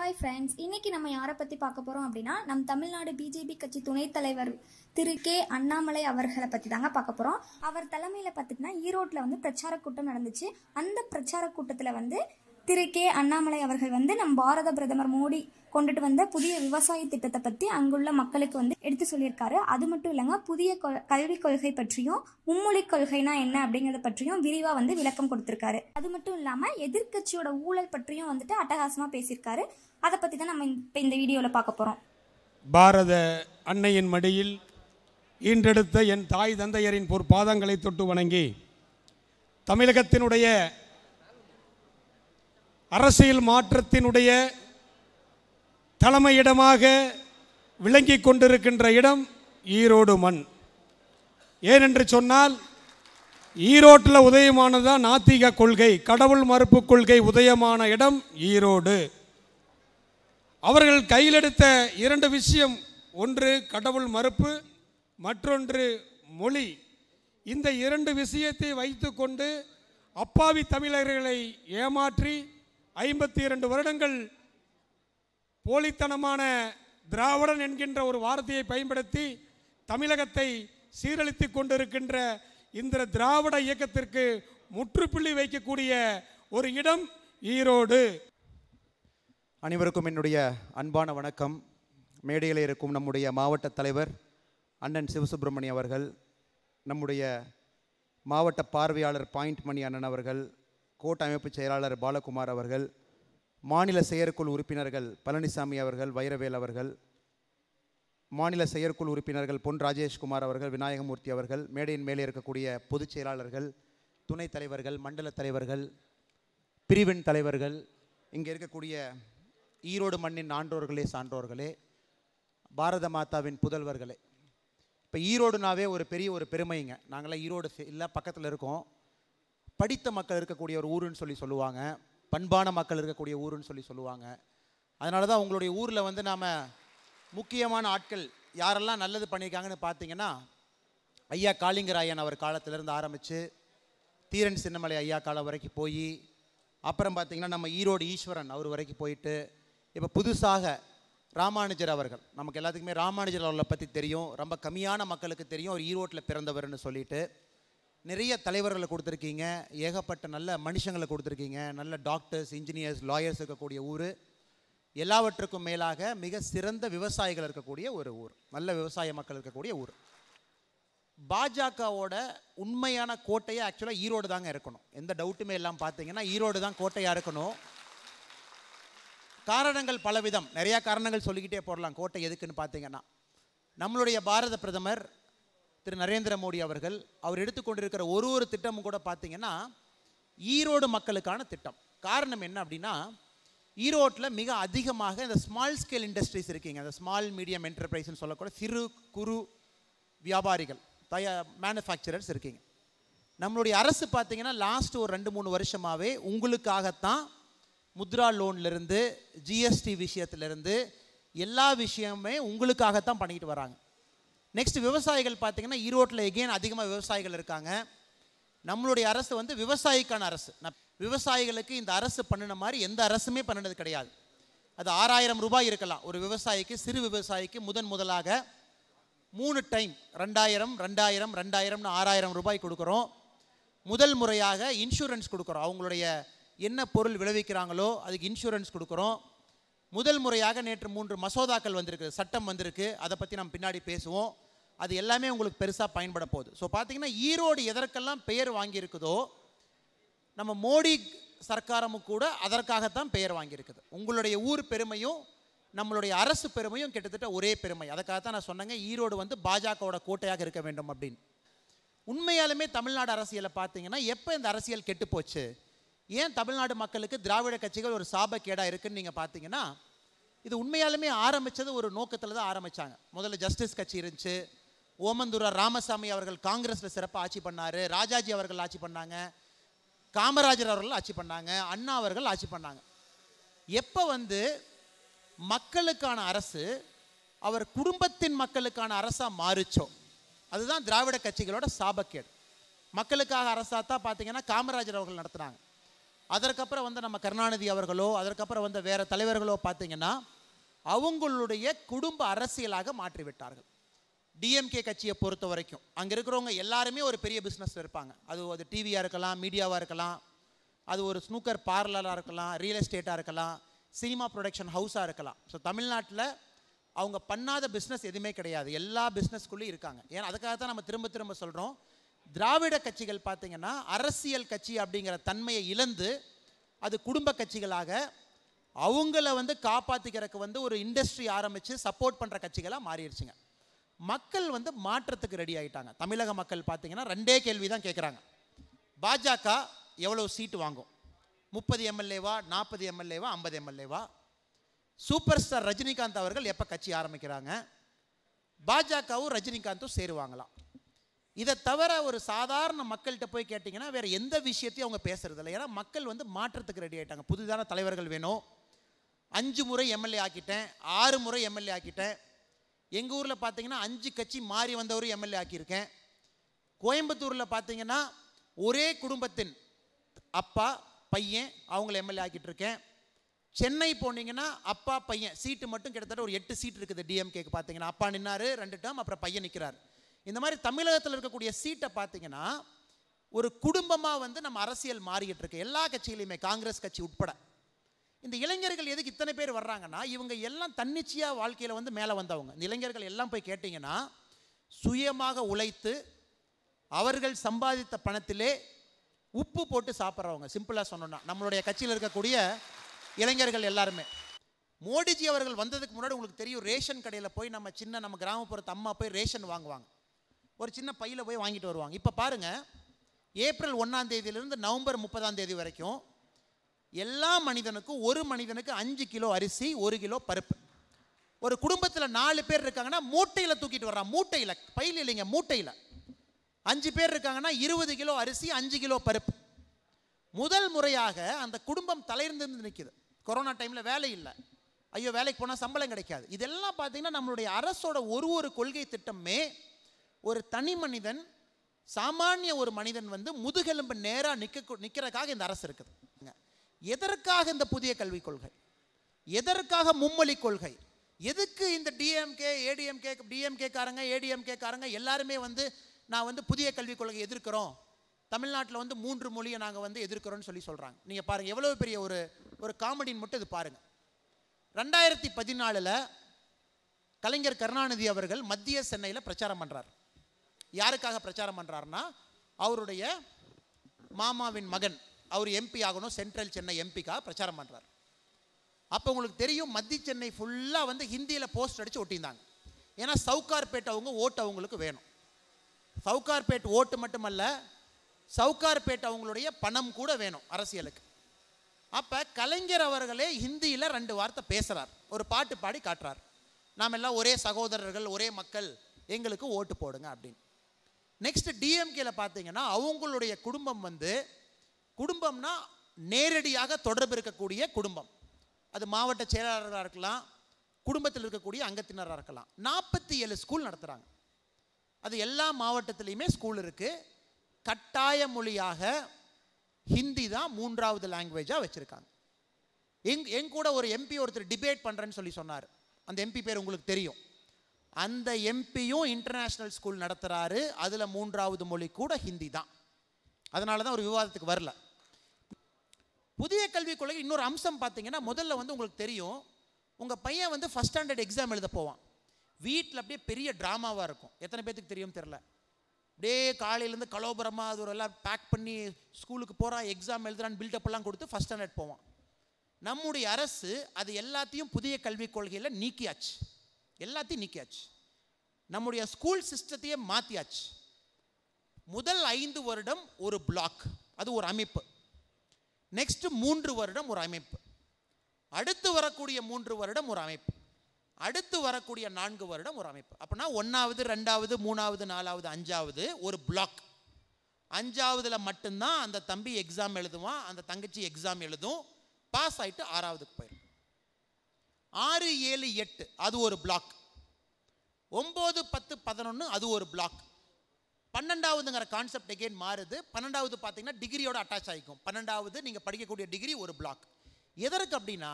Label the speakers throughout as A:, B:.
A: hi friends இன்னைக்கு நம்ம யாரை பற்றி பார்க்க போகிறோம் அப்படின்னா நம் தமிழ்நாடு பிஜேபி கட்சி துணைத் தலைவர் திரு கே அண்ணாமலை அவர்களை பற்றி தாங்க பார்க்க போகிறோம் அவர் தலைமையில் பார்த்துட்டுனா ஈரோட்டில் வந்து
B: பிரச்சார கூட்டம் நடந்துச்சு அந்த பிரச்சார கூட்டத்தில் வந்து திரு கே அண்ணாமலை அவர்கள் வந்து நம் பாரத பிரதமர் மோடி கொண்டுட்டு வந்த புதிய விவசாய திட்டத்தை பற்றி அங்குள்ள மக்களுக்கு வந்து எடுத்து சொல்லியிருக்காரு அது மட்டும் இல்லைங்க புதிய கொ கொள்கை பற்றியும் மும்மொழி கொள்கைனா என்ன அப்படிங்கிறத பற்றியும் விரிவாக வந்து விளக்கம் கொடுத்துருக்காரு அது மட்டும் இல்லாமல் எதிர்கட்சியோட ஊழல் பற்றியும் வந்துட்டு அட்டகாசமாக பேசியிருக்காரு அதை பற்றி தான் நம்ம இப்ப இந்த வீடியோவில் பார்க்க போகிறோம்
A: பாரத அன்னையின் மடியில் இன்றெடுத்த என் தாய் தந்தையரின் பொற்பாதங்களை தொட்டு வணங்கி தமிழகத்தினுடைய அரசியல் மாற்றத்தினுடைய தலைமையிடமாக விளங்கி கொண்டிருக்கின்ற இடம் ஈரோடு மண் ஏனென்று சொன்னால் ஈரோட்டில் தான் நாத்திக கொள்கை கடவுள் மறுப்பு கொள்கை உதயமான இடம் ஈரோடு அவர்கள் கையிலெடுத்த இரண்டு விஷயம் ஒன்று கடவுள் மறுப்பு மற்றொன்று மொழி இந்த இரண்டு விஷயத்தை வைத்துக்கொண்டு அப்பாவி தமிழர்களை ஏமாற்றி ஐம்பத்தி இரண்டு வருடங்கள் போலித்தனமான திராவிடன் என்கின்ற ஒரு வார்த்தையை பயன்படுத்தி தமிழகத்தை சீரழித்து கொண்டிருக்கின்ற இந்த திராவிட இயக்கத்திற்கு
B: முற்றுப்புள்ளி வைக்கக்கூடிய ஒரு இடம் ஈரோடு அனைவருக்கும் என்னுடைய அன்பான வணக்கம் மேடையில் இருக்கும் நம்முடைய மாவட்ட தலைவர் அண்ணன் சிவசுப்பிரமணியம் அவர்கள் நம்முடைய மாவட்ட பார்வையாளர் பாயிண்ட் மணி அண்ணன் அவர்கள் கோட்டமைப்பு செயலாளர் பாலகுமார் அவர்கள் மாநில செயற்குழு உறுப்பினர்கள் பழனிசாமி அவர்கள் வைரவேல் அவர்கள் மாநில செயற்குழு உறுப்பினர்கள் பொன் ராஜேஷ்குமார் அவர்கள் விநாயகமூர்த்தி அவர்கள் மேடையின் மேலே இருக்கக்கூடிய பொதுச் செயலாளர்கள் துணைத் தலைவர்கள் மண்டல தலைவர்கள் பிரிவின் தலைவர்கள் இங்கே இருக்கக்கூடிய ஈரோடு மண்ணின் ஆன்றோர்களே சான்றோர்களே பாரத மாதாவின் புதல்வர்களே இப்போ ஈரோடுனாவே ஒரு பெரிய ஒரு பெருமைங்க நாங்களாம் ஈரோடு இல்லை பக்கத்தில் இருக்கோம் படித்த மக்கள் இருக்கக்கூடிய ஒரு ஊருன்னு சொல்லி சொல்லுவாங்க பண்பான மக்கள் இருக்கக்கூடிய ஊருன்னு சொல்லி சொல்லுவாங்க அதனால தான் உங்களுடைய ஊரில் வந்து நாம் முக்கியமான ஆட்கள் யாரெல்லாம் நல்லது பண்ணியிருக்காங்கன்னு பார்த்தீங்கன்னா ஐயா காளிங்கராயன் அவர் காலத்திலேருந்து ஆரம்பித்து தீரன் சின்னமலை ஐயா காலம் வரைக்கும் போய் அப்புறம் பார்த்திங்கன்னா நம்ம ஈரோடு ஈஸ்வரன் அவர் வரைக்கும் போயிட்டு இப்போ புதுசாக ராமானுஜர் அவர்கள் நமக்கு எல்லாத்துக்குமே ராமானுஜர் அவர்களை பற்றி தெரியும் ரொம்ப கம்மியான மக்களுக்கு தெரியும் அவர் ஈரோட்டில் பிறந்தவர்னு சொல்லிட்டு நிறைய தலைவர்களை கொடுத்துருக்கீங்க ஏகப்பட்ட நல்ல மனுஷங்களை கொடுத்துருக்கீங்க நல்ல டாக்டர்ஸ் இன்ஜினியர்ஸ் லாயர்ஸ் இருக்கக்கூடிய ஊர் எல்லாவற்றுக்கும் மேலாக மிக சிறந்த விவசாயிகள் இருக்கக்கூடிய ஒரு ஊர் நல்ல விவசாய மக்கள் இருக்கக்கூடிய ஊர் பாஜகவோட உண்மையான கோட்டையை ஆக்சுவலாக ஈரோடு தாங்க இருக்கணும் எந்த டவுட்டுமே எல்லாம் பார்த்தீங்கன்னா ஈரோடு தான் கோட்டையாக இருக்கணும் காரணங்கள் பலவிதம் நிறையா காரணங்கள் சொல்லிக்கிட்டே போடலாம் கோட்டை எதுக்குன்னு பார்த்தீங்கன்னா நம்மளுடைய பாரத பிரதமர் திரு நரேந்திர மோடி அவர்கள் அவர் எடுத்துக்கொண்டிருக்கிற ஒரு ஒரு திட்டமும் கூட பார்த்தீங்கன்னா ஈரோடு மக்களுக்கான திட்டம் காரணம் என்ன அப்படின்னா ஈரோட்டில் மிக அதிகமாக இந்த ஸ்மால் ஸ்கேல் இண்டஸ்ட்ரீஸ் இருக்கீங்க அந்த ஸ்மால் மீடியம் என்டர்பிரைஸ்னு சொல்லக்கூட சிறு குறு வியாபாரிகள் தய மேனுஃபேக்சரர்ஸ் இருக்கீங்க நம்மளுடைய அரசு பார்த்திங்கன்னா லாஸ்ட் ஒரு ரெண்டு மூணு வருஷமாகவே உங்களுக்காகத்தான் முத்ரா லோன்லேருந்து ஜிஎஸ்டி விஷயத்துலேருந்து எல்லா விஷயமே உங்களுக்காகத்தான் பண்ணிக்கிட்டு வராங்க நெக்ஸ்ட் விவசாயிகள் பார்த்தீங்கன்னா ஈரோட்டில் எகேன் அதிகமாக விவசாயிகள் இருக்காங்க நம்மளுடைய அரசு வந்து விவசாயிக்கான அரசு விவசாயிகளுக்கு இந்த அரசு பண்ணின மாதிரி எந்த அரசுமே பண்ணினது கிடையாது அது ஆறாயிரம் ரூபாய் இருக்கலாம் ஒரு விவசாயிக்கு சிறு விவசாயிக்கு முதன் முதலாக மூணு டைம் ரெண்டாயிரம் ரெண்டாயிரம் ரெண்டாயிரம்னு ஆறாயிரம் ரூபாய் கொடுக்குறோம் முதல் முறையாக இன்சூரன்ஸ் கொடுக்குறோம் அவங்களுடைய என்ன பொருள் விளைவிக்கிறாங்களோ அதுக்கு இன்சூரன்ஸ் கொடுக்குறோம் முதல் முறையாக நேற்று மூன்று மசோதாக்கள் வந்திருக்கு சட்டம் வந்திருக்கு அதை பற்றி நம்ம பின்னாடி பேசுவோம் அது எல்லாமே உங்களுக்கு பெருசாக பயன்பட போகுது ஸோ பார்த்தீங்கன்னா ஈரோடு எதற்கெல்லாம் பெயர் வாங்கியிருக்குதோ நம்ம மோடி சர்க்காரமும் கூட அதற்காகத்தான் பெயர் வாங்கியிருக்குது உங்களுடைய ஊர் பெருமையும் நம்மளுடைய அரசு பெருமையும் கிட்டத்தட்ட ஒரே பெருமை அதுக்காகத்தான் நான் சொன்னேங்க ஈரோடு வந்து பாஜகவோட கோட்டையாக இருக்க வேண்டும் அப்படின்னு உண்மையாலுமே தமிழ்நாடு அரசியலை பார்த்தீங்கன்னா எப்போ இந்த அரசியல் கெட்டுப்போச்சு ஏன் தமிழ்நாடு மக்களுக்கு திராவிட கட்சிகள் ஒரு சாபக்கேடாக இருக்குன்னு நீங்கள் பார்த்தீங்கன்னா இது உண்மையாலுமே ஆரம்பித்தது ஒரு நோக்கத்தில் தான் ஆரம்பித்தாங்க முதல்ல ஜஸ்டிஸ் கட்சி இருந்துச்சு ஓமந்தூரா ராமசாமி அவர்கள் காங்கிரஸில் சிறப்பாக ஆட்சி பண்ணார் ராஜாஜி அவர்கள் ஆட்சி பண்ணாங்க காமராஜர் அவர்கள் ஆட்சி பண்ணாங்க அண்ணா அவர்கள் ஆட்சி பண்ணாங்க எப்போ வந்து மக்களுக்கான அரசு அவர் குடும்பத்தின் மக்களுக்கான அரசாக மாறிச்சோ அதுதான் திராவிட கட்சிகளோட சாபக்கேடு மக்களுக்காக அரசாக தான் பார்த்தீங்கன்னா காமராஜர் அவர்கள் நடத்துனாங்க அதற்கப்புறம் வந்து நம்ம கருணாநிதி அவர்களோ அதற்கப்புறம் வந்து வேறு தலைவர்களோ பார்த்தீங்கன்னா அவங்களுடைய குடும்ப அரசியலாக மாற்றிவிட்டார்கள் டிஎம்கே கட்சியை பொறுத்த வரைக்கும் அங்கே இருக்கிறவங்க எல்லாருமே ஒரு பெரிய பிஸ்னஸில் இருப்பாங்க அது அது டிவியாக இருக்கலாம் மீடியாவாக இருக்கலாம் அது ஒரு ஸ்னூக்கர் பார்லராக இருக்கலாம் ரியல் எஸ்டேட்டாக இருக்கலாம் சினிமா ப்ரொடக்ஷன் ஹவுஸாக இருக்கலாம் ஸோ தமிழ்நாட்டில் அவங்க பண்ணாத பிஸ்னஸ் எதுவுமே கிடையாது எல்லா பிஸ்னஸ்குள்ளேயும் இருக்காங்க ஏன்னா அதுக்காக தான் நம்ம திரும்ப திரும்ப சொல்கிறோம் திராவிட கட்சிகள் பார்த்திங்கன்னா அரசியல் கட்சி அப்படிங்கிற தன்மையை இழந்து அது குடும்ப கட்சிகளாக அவங்கள வந்து காப்பாற்றிக்கிறதுக்கு வந்து ஒரு இண்டஸ்ட்ரி ஆரம்பித்து சப்போர்ட் பண்ணுற கட்சிகளாக மாறிடுச்சுங்க மக்கள் வந்து மாற்றத்துக்கு ரெடி ஆகிட்டாங்க தமிழக மக்கள் பார்த்திங்கன்னா ரெண்டே கேள்வி தான் கேட்குறாங்க பாஜக எவ்வளோ சீட்டு வாங்கும் முப்பது எம்எல்ஏவா நாற்பது எம்எல்ஏவா ஐம்பது எம்எல்ஏவா சூப்பர் ஸ்டார் ரஜினிகாந்த் அவர்கள் எப்போ கட்சி ஆரம்பிக்கிறாங்க பாஜகவும் ரஜினிகாந்தும் சேருவாங்களாம் இதை தவிர ஒரு சாதாரண மக்கள்கிட்ட போய் கேட்டிங்கன்னா வேறு எந்த விஷயத்தையும் அவங்க பேசுகிறதில்ல ஏன்னா மக்கள் வந்து மாற்றத்துக்கு ரெடி ஆகிட்டாங்க புதிதான தலைவர்கள் வேணும் அஞ்சு முறை எம்எல்ஏ ஆக்கிட்டேன் ஆறு முறை எம்எல்ஏ ஆக்கிட்டேன் எங்கள் ஊரில் பார்த்தீங்கன்னா அஞ்சு கட்சி மாறி வந்தவரும் எம்எல்ஏ ஆக்கியிருக்கேன் கோயம்புத்தூரில் பார்த்தீங்கன்னா ஒரே குடும்பத்தின் அப்பா பையன் அவங்கள எம்எல்ஏ ஆக்கிட்டு இருக்கேன் சென்னை போனீங்கன்னா அப்பா பையன் சீட்டு மட்டும் கிட்டத்தட்ட ஒரு எட்டு சீட் இருக்குது டிஎம்கேக்கு பார்த்தீங்கன்னா அப்பா நின்னார் ரெண்டு டேம் அப்புறம் பையன் நிற்கிறார் இந்த மாதிரி தமிழகத்தில் இருக்கக்கூடிய சீட்டை பார்த்தீங்கன்னா ஒரு குடும்பமாக வந்து நம்ம அரசியல் மாறிக்கிட்டு இருக்கு எல்லா கட்சியிலையுமே காங்கிரஸ் கட்சி உட்பட இந்த இளைஞர்கள் எதுக்கு இத்தனை பேர் வர்றாங்கன்னா இவங்க எல்லாம் தன்னிச்சையாக வாழ்க்கையில் வந்து மேலே வந்தவங்க இந்த இளைஞர்கள் எல்லாம் போய் கேட்டிங்கன்னா சுயமாக உழைத்து அவர்கள் சம்பாதித்த பணத்திலே உப்பு போட்டு சாப்பிட்றவங்க சிம்பிளாக சொன்னோம்னா நம்மளுடைய கட்சியில் இருக்கக்கூடிய இளைஞர்கள் எல்லாருமே மோடிஜி அவர்கள் வந்ததுக்கு முன்னாடி உங்களுக்கு தெரியும் ரேஷன் கடையில் போய் நம்ம சின்ன நம்ம கிராமப்புறத்து அம்மா போய் ரேஷன் வாங்குவாங்க ஒரு சின்ன பையில் போய் வாங்கிட்டு வருவாங்க இப்போ பாருங்கள் ஏப்ரல் ஒன்றாம் தேதியிலிருந்து நவம்பர் முப்பதாம் தேதி வரைக்கும் எல்லா மனிதனுக்கும் ஒரு மனிதனுக்கு அஞ்சு கிலோ அரிசி ஒரு கிலோ பருப்பு ஒரு குடும்பத்தில் நாலு பேர் இருக்காங்கன்னா மூட்டையில் தூக்கிட்டு வர்றான் மூட்டையில் பையில் இல்லைங்க மூட்டையில் அஞ்சு பேர் இருக்காங்கன்னா இருபது கிலோ அரிசி அஞ்சு கிலோ பருப்பு முதல் முறையாக அந்த குடும்பம் தலையிருந்து நிற்கிது கொரோனா டைமில் வேலை இல்லை ஐயோ வேலைக்கு போனால் சம்பளம் கிடைக்காது இதெல்லாம் பார்த்தீங்கன்னா நம்மளுடைய அரசோட ஒரு ஒரு கொள்கை திட்டமே ஒரு தனி மனிதன் சாமானிய ஒரு மனிதன் வந்து முதுகெலும்பு நேராக நிற்க நிற்கிறக்காக இந்த அரசு இருக்குது எதற்காக இந்த புதிய கல்விக் கொள்கை எதற்காக மும்மொழி கொள்கை எதுக்கு இந்த டிஎம்கே ஏடிஎம்கே டிஎம்கேக்காரங்க ஏடிஎம்கேக்காரங்க எல்லாருமே வந்து நான் வந்து புதிய கல்விக் கொள்கை எதிர்க்கிறோம் தமிழ்நாட்டில் வந்து மூன்று மொழியை நாங்கள் வந்து எதிர்க்கிறோம்னு சொல்லி சொல்கிறாங்க நீங்கள் பாருங்கள் எவ்வளோ பெரிய ஒரு ஒரு காமெடின்னு மட்டும் இது பாருங்கள் ரெண்டாயிரத்தி பதினாலில் கலைஞர் கருணாநிதி அவர்கள் மத்திய சென்னையில் பிரச்சாரம் பண்ணுறார் யாருக்காக பிரச்சாரம் பண்ணுறாருன்னா அவருடைய மாமாவின் மகன் அவர் எம்பி ஆகணும் சென்ட்ரல் சென்னை எம்பிக்காக பிரச்சாரம் பண்ணுறார் அப்போ உங்களுக்கு தெரியும் மத்திய சென்னை ஃபுல்லாக வந்து ஹிந்தியில் போஸ்ட் அடித்து ஒட்டியிருந்தாங்க ஏன்னா சவுகார்பேட் அவங்க ஓட்டு அவங்களுக்கு வேணும் சவுகார்பேட் ஓட்டு மட்டுமல்ல சவுகார்பேட் அவங்களுடைய பணம் கூட வேணும் அரசியலுக்கு அப்போ கலைஞர் அவர்களே ஹிந்தியில் ரெண்டு வார்த்தை பேசுகிறார் ஒரு பாட்டு பாடி காட்டுறார் நாம் எல்லாம் ஒரே சகோதரர்கள் ஒரே மக்கள் எங்களுக்கு ஓட்டு போடுங்க அப்படின்னு நெக்ஸ்ட் டிஎம்கேல பார்த்தீங்கன்னா அவங்களுடைய குடும்பம் வந்து குடும்பம்னா நேரடியாக தொடர்பு இருக்கக்கூடிய குடும்பம் அது மாவட்ட செயலாளராக இருக்கலாம் குடும்பத்தில் இருக்கக்கூடிய அங்கத்தினராக இருக்கலாம் நாற்பத்தி ஏழு ஸ்கூல் நடத்துகிறாங்க அது எல்லா மாவட்டத்துலேயுமே ஸ்கூல் இருக்குது கட்டாய மொழியாக ஹிந்தி தான் மூன்றாவது லாங்குவேஜாக வச்சுருக்காங்க எங் என் கூட ஒரு எம்பி ஒருத்தர் டிபேட் பண்ணுறேன்னு சொல்லி சொன்னார் அந்த எம்பி பேர் உங்களுக்கு தெரியும் அந்த எம்பியும் இன்டர்நேஷ்னல் ஸ்கூல் நடத்துகிறாரு அதில் மூன்றாவது மொழி கூட ஹிந்தி தான் அதனால தான் ஒரு விவாதத்துக்கு வரல புதிய கல்விக் கொள்கை இன்னொரு அம்சம் பார்த்தீங்கன்னா முதல்ல வந்து உங்களுக்கு தெரியும் உங்கள் பையன் வந்து ஃபஸ்ட் ஸ்டாண்டர்ட் எக்ஸாம் எழுத போவான் வீட்டில் அப்படியே பெரிய ட்ராமாவாக இருக்கும் எத்தனை பேர்த்துக்கு தெரியும் தெரில அப்படியே காலையிலேருந்து கலோபரமாக அது ஒரு எல்லாம் பேக் பண்ணி ஸ்கூலுக்கு போகிறான் எக்ஸாம் எழுதுறான்னு பில்டப்லாம் கொடுத்து ஃபஸ்ட் ஸ்டாண்டர்ட் போவான் நம்முடைய அரசு அது எல்லாத்தையும் புதிய கல்விக் கொள்கையில் நீக்கியாச்சு எல்லாத்தையும் நீக்கியாச்சு நம்முடைய ஸ்கூல் சிஸ்டத்தையே மாற்றியாச்சு முதல் ஐந்து வருடம் ஒரு பிளாக் அது ஒரு அமைப்பு நெக்ஸ்ட் மூன்று வருடம் ஒரு அமைப்பு அடுத்து வரக்கூடிய மூன்று வருடம் ஒரு அமைப்பு அடுத்து வரக்கூடிய நான்கு வருடம் ஒரு அமைப்பு அப்படின்னா ஒன்றாவது ரெண்டாவது மூணாவது நாலாவது அஞ்சாவது ஒரு பிளாக் அஞ்சாவதில் மட்டும்தான் அந்த தம்பி எக்ஸாம் எழுதுவான் அந்த தங்கச்சி எக்ஸாம் எழுதும் பாஸ் ஆகிட்டு ஆறாவதுக்கு போயிடும் ஆறு ஏழு எட்டு அது ஒரு பிளாக் ஒம்பது பத்து பதினொன்று அது ஒரு பிளாக் பன்னெண்டாவதுங்கிற கான்செப்ட் எகெயின் மாறுது பன்னெண்டாவது பார்த்தீங்கன்னா டிகிரியோட அட்டாச் ஆகிக்கும் பன்னெண்டாவது நீங்கள் படிக்கக்கூடிய டிகிரி ஒரு பிளாக் எதற்கு அப்படின்னா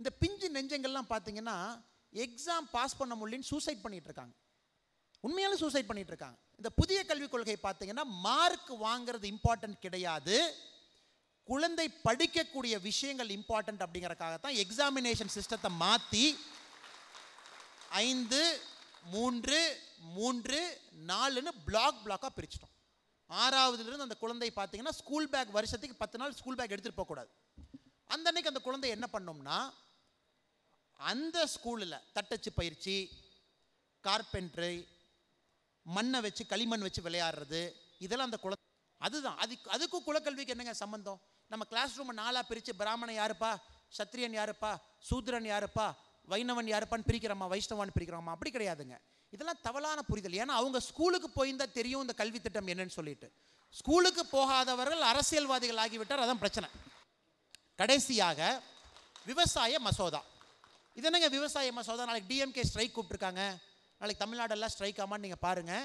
B: இந்த பிஞ்சு நெஞ்சங்கள்லாம் பார்த்தீங்கன்னா எக்ஸாம் பாஸ் பண்ண முடியலன்னு சூசைட் பண்ணிகிட்டு இருக்காங்க உண்மையாலே சூசைட் பண்ணிகிட்டு இருக்காங்க இந்த புதிய கல்விக் கொள்கை பார்த்தீங்கன்னா மார்க் வாங்கிறது இம்பார்ட்டன்ட் கிடையாது குழந்தை படிக்கக்கூடிய விஷயங்கள் இம்பார்ட்டன்ட் அப்படிங்கிறக்காக தான் எக்ஸாமினேஷன் சிஸ்டத்தை மாற்றி ஐந்து மூன்று மூன்று நாலுன்னு பிளாக் பிளாக்காக பிரிச்சிட்டோம் ஆறாவதுலேருந்து அந்த குழந்தை பார்த்தீங்கன்னா ஸ்கூல் பேக் வருஷத்துக்கு பத்து நாள் ஸ்கூல் பேக் எடுத்துகிட்டு போகக்கூடாது அந்த அன்னைக்கு அந்த குழந்தை என்ன பண்ணோம்னா அந்த ஸ்கூலில் தட்டச்சு பயிற்சி கார்பென்ட்ரி மண்ணை வச்சு களிமண் வச்சு விளையாடுறது இதெல்லாம் அந்த குழந்தை அதுதான் அதுக்கு அதுக்கும் குலக்கல்விக்கு என்னங்க சம்மந்தம் நம்ம கிளாஸ் ரூமை நாளாக பிரித்து பிராமணன் யாருப்பா சத்திரியன் யாருப்பா சூத்ரன் யாருப்பா வைணவன் யாருப்பான்னு பிரிக்கிறோமா வைஷ்ணவான்னு பிரிக்கிறோமா அப்படி கிடையாதுங்க இதெல்லாம் தவறான புரிதல் ஏன்னா அவங்க ஸ்கூலுக்கு போயிருந்தால் தெரியும் இந்த கல்வி திட்டம் என்னன்னு சொல்லிட்டு ஸ்கூலுக்கு போகாதவர்கள் அரசியல்வாதிகள் ஆகிவிட்டார் அதான் பிரச்சனை கடைசியாக விவசாய மசோதா இது என்னங்க விவசாய மசோதா நாளைக்கு டிஎம்கே ஸ்ட்ரைக் கூப்பிட்ருக்காங்க நாளைக்கு தமிழ்நாடெல்லாம் ஸ்ட்ரைக் ஆமான்னு நீங்கள் பாருங்கள்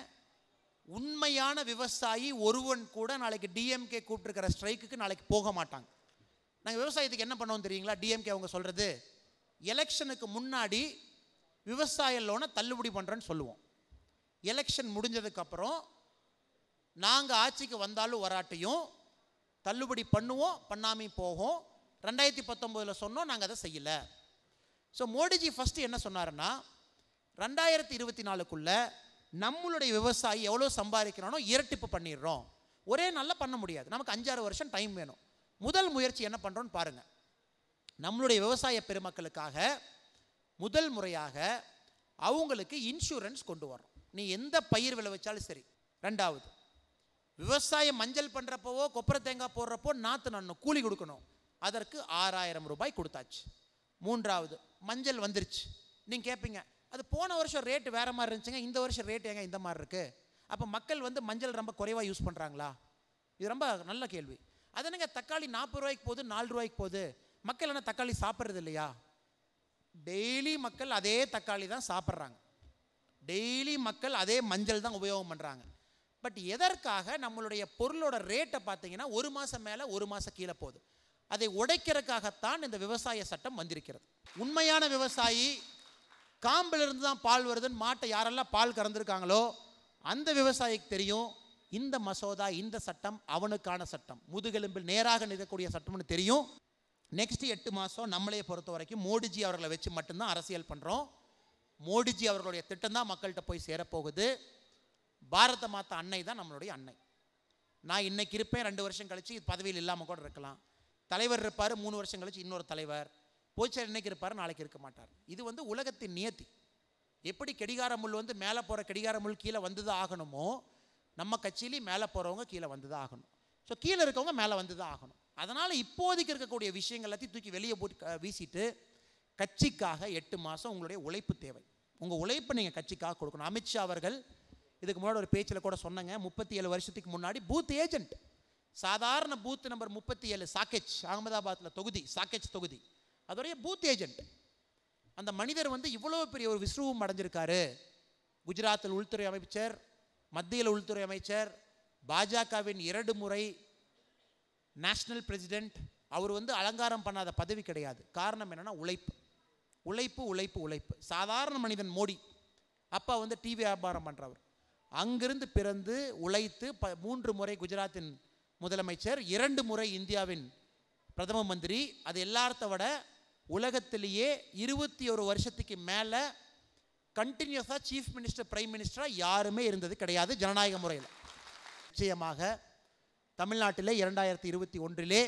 B: உண்மையான விவசாயி ஒருவன் கூட நாளைக்கு டிஎம்கே கூப்பிட்டுருக்கிற ஸ்ட்ரைக்குக்கு நாளைக்கு போக மாட்டாங்க நாங்கள் விவசாயத்துக்கு என்ன பண்ணோம்னு தெரியுங்களா டிஎம்கே அவங்க சொல்கிறது எலெக்ஷனுக்கு முன்னாடி விவசாய லோனை தள்ளுபடி பண்ணுறேன்னு சொல்லுவோம் எலெக்ஷன் முடிஞ்சதுக்கப்புறம் நாங்கள் ஆட்சிக்கு வந்தாலும் வராட்டியும் தள்ளுபடி பண்ணுவோம் பண்ணாமையும் போகும் ரெண்டாயிரத்தி பத்தொம்போதில் சொன்னோம் நாங்கள் அதை செய்யலை ஸோ மோடிஜி ஃபஸ்ட்டு என்ன சொன்னாருன்னா ரெண்டாயிரத்தி இருபத்தி நாலுக்குள்ளே நம்மளுடைய விவசாயி எவ்வளோ சம்பாதிக்கிறானோ இரட்டிப்பு பண்ணிடுறோம் ஒரே நாளில் பண்ண முடியாது நமக்கு அஞ்சாறு வருஷம் டைம் வேணும் முதல் முயற்சி என்ன பண்ணுறோன்னு பாருங்கள் நம்மளுடைய விவசாய பெருமக்களுக்காக முதல் முறையாக அவங்களுக்கு இன்சூரன்ஸ் கொண்டு வரோம் நீ எந்த பயிர் விளைவிச்சாலும் சரி ரெண்டாவது விவசாயம் மஞ்சள் பண்ணுறப்பவோ கொப்பரை தேங்காய் போடுறப்போ நாற்று நன்னும் கூலி கொடுக்கணும் அதற்கு ஆறாயிரம் ரூபாய் கொடுத்தாச்சு மூன்றாவது மஞ்சள் வந்துருச்சு நீங்கள் கேட்பீங்க அது போன வருஷம் ரேட்டு வேறு மாதிரி இருந்துச்சுங்க இந்த வருஷம் ரேட்டு ஏங்க இந்த மாதிரி இருக்குது அப்போ மக்கள் வந்து மஞ்சள் ரொம்ப குறைவாக யூஸ் பண்ணுறாங்களா இது ரொம்ப நல்ல கேள்வி அதனங்க தக்காளி நாற்பது ரூபாய்க்கு போகுது நாலு ரூபாய்க்கு போகுது மக்கள் என்ன தக்காளி சாப்பிட்றது இல்லையா டெய்லி மக்கள் அதே தக்காளி தான் சாப்பிட்றாங்க டெய்லி மக்கள் அதே மஞ்சள் தான் உபயோகம் பண்ணுறாங்க பட் எதற்காக நம்மளுடைய பொருளோட ரேட்டை பார்த்தீங்கன்னா ஒரு மாதம் மேலே ஒரு மாதம் கீழே போகுது அதை உடைக்கிறதுக்காகத்தான் இந்த விவசாய சட்டம் வந்திருக்கிறது உண்மையான விவசாயி காம்பிலிருந்து தான் பால் வருதுன்னு மாட்டை யாரெல்லாம் பால் கறந்துருக்காங்களோ அந்த விவசாயிக்கு தெரியும் இந்த மசோதா இந்த சட்டம் அவனுக்கான சட்டம் முதுகெலும்பில் நேராக நிற்கக்கூடிய சட்டம்னு தெரியும் நெக்ஸ்ட் எட்டு மாதம் நம்மளே பொறுத்த வரைக்கும் மோடிஜி அவர்களை வச்சு மட்டும்தான் அரசியல் பண்ணுறோம் மோடிஜி அவர்களுடைய திட்டம் தான் மக்கள்கிட்ட போய் சேரப்போகுது பாரத மாதா அன்னை தான் நம்மளுடைய அன்னை நான் இன்னைக்கு இருப்பேன் ரெண்டு வருஷம் கழித்து பதவியில் இல்லாமல் கூட இருக்கலாம் தலைவர் இருப்பார் மூணு வருஷம் கழித்து இன்னொரு தலைவர் போச்சர் இன்றைக்கி இருப்பார் நாளைக்கு இருக்க மாட்டார் இது வந்து உலகத்தின் நியத்தி எப்படி கடிகார முள் வந்து மேலே போகிற கடிகார முள் கீழே வந்து தான் ஆகணுமோ நம்ம கட்சியிலையும் மேலே போகிறவங்க கீழே வந்து தான் ஆகணும் ஸோ கீழே இருக்கவங்க மேலே வந்து தான் ஆகணும் அதனால் இப்போதைக்கு இருக்கக்கூடிய விஷயங்கள் எல்லாத்தையும் தூக்கி வெளியே போட்டு வீசிட்டு கட்சிக்காக எட்டு மாதம் உங்களுடைய உழைப்பு தேவை உங்கள் உழைப்பை நீங்கள் கட்சிக்காக கொடுக்கணும் அமித்ஷா அவர்கள் இதுக்கு முன்னாடி ஒரு பேச்சில் கூட சொன்னாங்க முப்பத்தி ஏழு வருஷத்துக்கு முன்னாடி பூத் ஏஜென்ட் சாதாரண பூத் நம்பர் முப்பத்தி ஏழு சாக்கெச் அகமதாபாத்தில் தொகுதி சாக்கெச் தொகுதி அதோடைய பூத் ஏஜென்ட் அந்த மனிதர் வந்து இவ்வளோ பெரிய ஒரு விஸ்ருவம் அடைஞ்சிருக்காரு குஜராத்தில் உள்துறை அமைச்சர் மத்தியில் உள்துறை அமைச்சர் பாஜகவின் இரண்டு முறை நேஷ்னல் பிரசிடெண்ட் அவர் வந்து அலங்காரம் பண்ணாத பதவி கிடையாது காரணம் என்னென்னா உழைப்பு உழைப்பு உழைப்பு உழைப்பு சாதாரண மனிதன் மோடி அப்பா வந்து டிவி வியாபாரம் பண்ணுறவர் அங்கிருந்து பிறந்து உழைத்து ப மூன்று முறை குஜராத்தின் முதலமைச்சர் இரண்டு முறை இந்தியாவின் பிரதம மந்திரி அது எல்லார்த்த விட உலகத்திலேயே இருபத்தி ஒரு வருஷத்துக்கு மேலே கண்டினியூஸாக சீஃப் மினிஸ்டர் பிரைம் மினிஸ்டராக யாருமே இருந்தது கிடையாது ஜனநாயக முறையில் நிச்சயமாக தமிழ்நாட்டில் இரண்டாயிரத்தி இருபத்தி ஒன்றிலே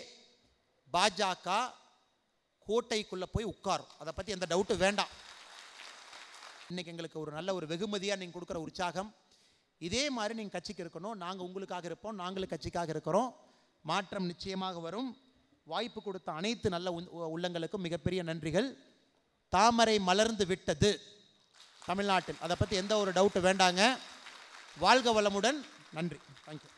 B: பாஜக கோட்டைக்குள்ளே போய் உட்காரும் அதை பற்றி எந்த டவுட்டும் வேண்டாம் இன்றைக்கி எங்களுக்கு ஒரு நல்ல ஒரு வெகுமதியாக நீங்கள் கொடுக்குற உற்சாகம் இதே மாதிரி நீங்கள் கட்சிக்கு இருக்கணும் நாங்கள் உங்களுக்காக இருப்போம் நாங்களும் கட்சிக்காக இருக்கிறோம் மாற்றம் நிச்சயமாக வரும் வாய்ப்பு கொடுத்த அனைத்து நல்ல உள்ளங்களுக்கும் மிகப்பெரிய நன்றிகள் தாமரை மலர்ந்து விட்டது தமிழ்நாட்டில் அதை பற்றி எந்த ஒரு டவுட்டு வேண்டாங்க வாழ்க வளமுடன் நன்றி தேங்க்யூ